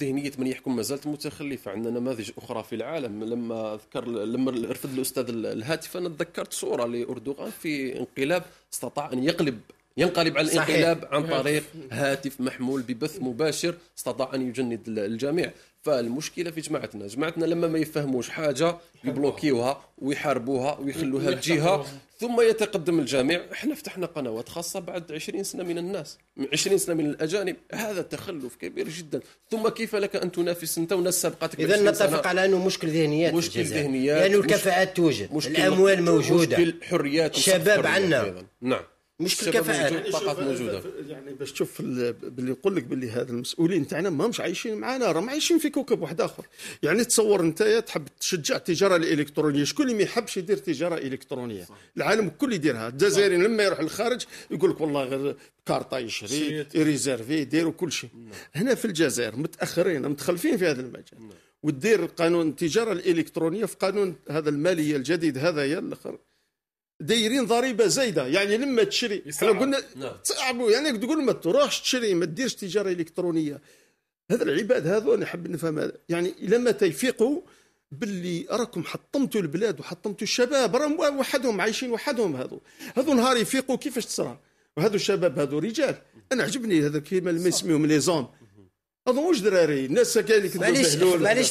ذهنيه من يحكم ما زالت متخلفه عندنا نماذج اخرى في العالم لما ذكر لما رفض الاستاذ الهاتف انا تذكرت صوره لاردوغان في انقلاب استطاع ان يقلب ينقلب على الانقلاب صحيح. عن نعم. طريق هاتف محمول ببث مباشر استطاع ان يجند الجميع فالمشكله في جماعتنا جماعتنا لما ما يفهموش حاجه يبلوكيوها ويحاربوها ويخلوها بجهه ثم يتقدم الجميع احنا فتحنا قنوات خاصه بعد 20 سنه من الناس 20 سنه من الاجانب هذا تخلف كبير جدا ثم كيف لك ان تنافس انت وناس سبقتك اذا نتفق على انه مشكل ذهنيات مشكل ذهنيات لانه يعني الكفاءات توجد الاموال موجوده مشكل حريات الشباب عنا نعم مش الكفاءات يعني فقط موجوده يعني باش تشوف باللي نقول لك باللي هذا المسؤولين تاعنا ماهمش عايشين معنا راهم عايشين في كوكب واحد اخر يعني تصور انت تحب تشجع التجاره الالكترونيه شكون اللي ما يحبش يدير تجاره الكترونيه صح. العالم الكل يديرها الجزائري لما يروح للخارج يقول لك والله غير كارطا يشري ريزيرفي يديروا كل شيء نعم. هنا في الجزائر متاخرين متخلفين في هذا المجال نعم. ودير قانون التجاره الالكترونيه في قانون هذا الماليه الجديد هذا يا الاخر دايرين ضريبه زايده يعني لما تشري احنا قلنا نعم. تعبوا يعني تقول ما تروحش تشري ما ديرش تجاره الكترونيه هذا العباد هذو انا حاب نفهم هذا يعني لما تيفيقوا باللي راكم حطمتوا البلاد وحطمتوا الشباب راهم وحدهم عايشين وحدهم هذو هذو نهار يفيقوا كيفاش تصرى وهذو الشباب هذو رجال انا عجبني هذا كيما اللي يسميهم لي زون هذو مش دراري الناس كاين اللي